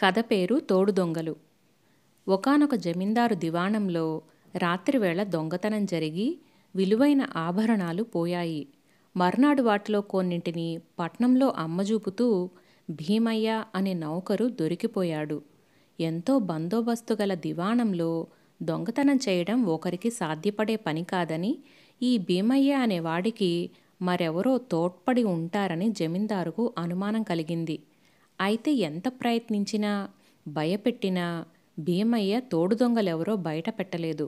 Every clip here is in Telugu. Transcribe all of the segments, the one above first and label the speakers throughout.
Speaker 1: కథ పేరు తోడు దొంగలు ఒకనొక జమీందారు దివాణంలో రాత్రివేళ దొంగతనం జరిగి విలువైన ఆభరణాలు పోయాయి మర్నాడు వాటిలో కొన్నింటిని పట్నంలో అమ్మజూపుతూ భీమయ్య అనే నౌకరు దొరికిపోయాడు ఎంతో బందోబస్తు గల దివాణంలో దొంగతనం చేయడం ఒకరికి సాధ్యపడే పని కాదని ఈ భీమయ్య అనేవాడికి మరెవరో తోడ్పడి ఉంటారని జమీందారుకు అనుమానం కలిగింది అయితే ఎంత ప్రయత్నించినా భయపెట్టినా భీమయ్య తోడు దొంగలెవరో బయట పెట్టలేదు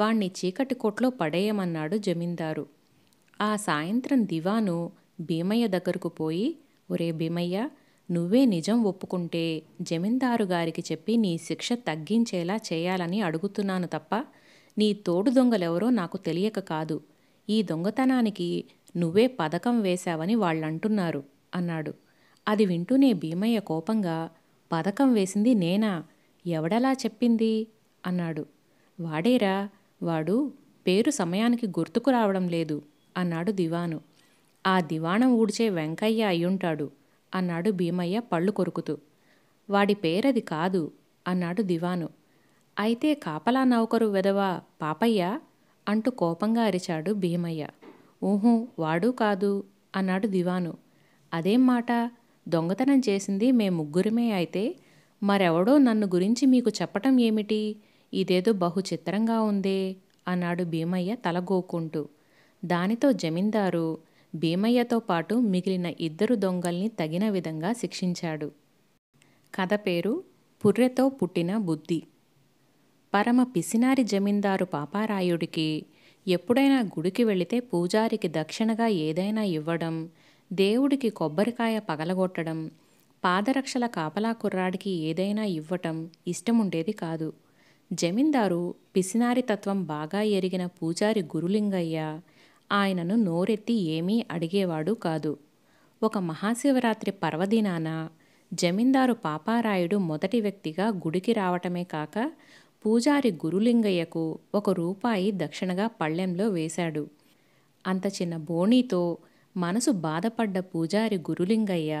Speaker 1: వాణ్ణి చీకటి కొట్లో పడేయమన్నాడు జమీందారు ఆ సాయంత్రం దివాను భీమయ్య దగ్గరకు పోయి ఒరే భీమయ్య నువ్వే నిజం ఒప్పుకుంటే జమీందారు గారికి చెప్పి నీ శిక్ష తగ్గించేలా చేయాలని అడుగుతున్నాను తప్ప నీ తోడు దొంగలెవరో నాకు తెలియక కాదు ఈ దొంగతనానికి నువ్వే పథకం వేశావని వాళ్ళంటున్నారు అన్నాడు అది వింటూనే భీమయ్య కోపంగా పథకం వేసింది నేనా ఎవడలా చెప్పింది అన్నాడు వాడేరా వాడు పేరు సమయానికి గుర్తుకు రావడం లేదు అన్నాడు దివాను ఆ దివాణం ఊడ్చే వెంకయ్య అయ్యుంటాడు అన్నాడు భీమయ్య పళ్ళు కొరుకుతూ వాడి పేరది కాదు అన్నాడు దివాను అయితే కాపలా నౌకరు వెదవా పాపయ్య అంటూ కోపంగా అరిచాడు భీమయ్య ఊహూ వాడు కాదు అన్నాడు దివాను అదేం మాట దొంగతనం చేసింది మేము ముగ్గురమే అయితే మరెవడో నన్ను గురించి మీకు చెప్పటం ఏమిటి ఇదేదో బహు చిత్రంగా ఉందే అన్నాడు భీమయ్య తలగోకుంటూ దానితో జమీందారు భీమయ్యతో పాటు మిగిలిన ఇద్దరు దొంగల్ని తగిన విధంగా శిక్షించాడు కథ పేరు పుర్రెతో పుట్టిన బుద్ధి పరమ పిసినారి జమీందారు పాపారాయుడికి ఎప్పుడైనా గుడికి వెళితే పూజారికి దక్షిణగా ఏదైనా ఇవ్వడం దేవుడికి కొబ్బరికాయ పగలగొట్టడం పాదరక్షల కాపలా కుర్రాడికి ఏదైనా ఇవ్వటం ఇష్టముండేది కాదు జమీందారు పిసినారితత్వం బాగా ఎరిగిన పూజారి గురులింగయ్య ఆయనను నోరెత్తి ఏమీ అడిగేవాడు కాదు ఒక మహాశివరాత్రి పర్వదినాన జమీందారు పాపారాయుడు మొదటి వ్యక్తిగా గుడికి రావటమే కాక పూజారి గురులింగయ్యకు ఒక రూపాయి దక్షిణగా పళ్ళెంలో వేశాడు అంత చిన్న బోణీతో మనసు బాధపడ్డ పూజారి గురులింగయ్య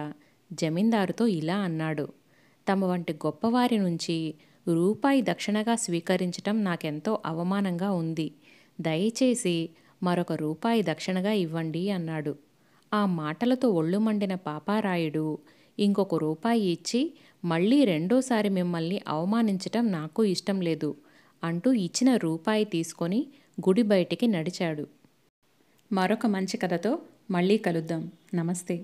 Speaker 1: జమీందారుతో ఇలా అన్నాడు తమ వంటి గొప్పవారి నుంచి రూపాయి దక్షిణగా స్వీకరించటం నాకెంతో అవమానంగా ఉంది దయచేసి మరొక రూపాయి దక్షిణగా ఇవ్వండి అన్నాడు ఆ మాటలతో ఒళ్ళు మండిన పాపారాయుడు ఇంకొక రూపాయి ఇచ్చి మళ్ళీ రెండోసారి మిమ్మల్ని అవమానించటం నాకు ఇష్టం లేదు అంటూ ఇచ్చిన రూపాయి తీసుకొని గుడి బయటికి నడిచాడు మరొక మంచి కథతో మళ్ళీ కలుద్దాం నమస్తే